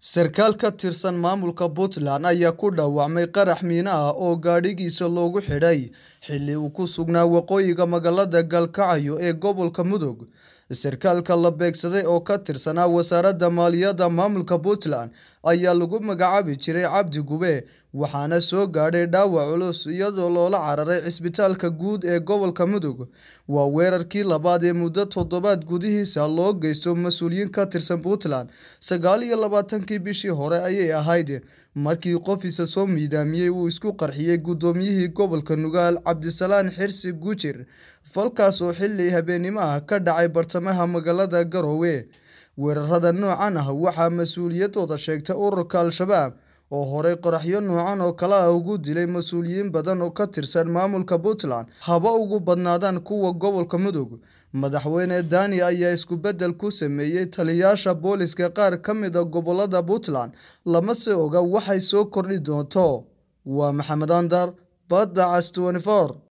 sarkaal ka tirsan maamulka puntland ayaa ku dhaawacmay qarax miina ah oo gaadhigiisa loogu xidhay xilli uu ku sugnaa waqooyiga magaalada gaalkacyo ee gobolka mudug sarkaalka la beegsaday oo ka tirsanaa wasaaradda maaliyadda maamulka puntland ayaa lagu magacaabi jiray cabdi gube waxaana soo gaadhay dhaawac culus iyadoo loola cararay cisbitaalka guud ee gobolka mudug waa weerarkii labaad ee muddo toddobaad gudihiisa loo geysto mas-uuliyiin ka tirsan puntland sagaal iyo labaatankii bishii hore ayay ahayd markii qofiisa soo miidaamiyey uu isku qarxiyey guddoomiyihii gobolka nugaal cabdisalaan xirsi gujir falkaas oo xili habeennimo ah ka dhacay bartamaha magaalada garoowe weerarada noocan ah waxaa mas-uuliyadooda sheegtay ururka al-shabaab oo horey qoraxyo noocan oo kale ah ugu dilay mas-uuliyiin badan oo ka tirsan maamulka puntland haba ugu badnaadaan kuwa gobolka mudug madaxweyne dani ayaa isku beddel ku sameeyey taliyaasha booliska qaar ka mid a ah gobolada puntland lamase oga waxay soo kordhi doonto waa maxamed andar badda cas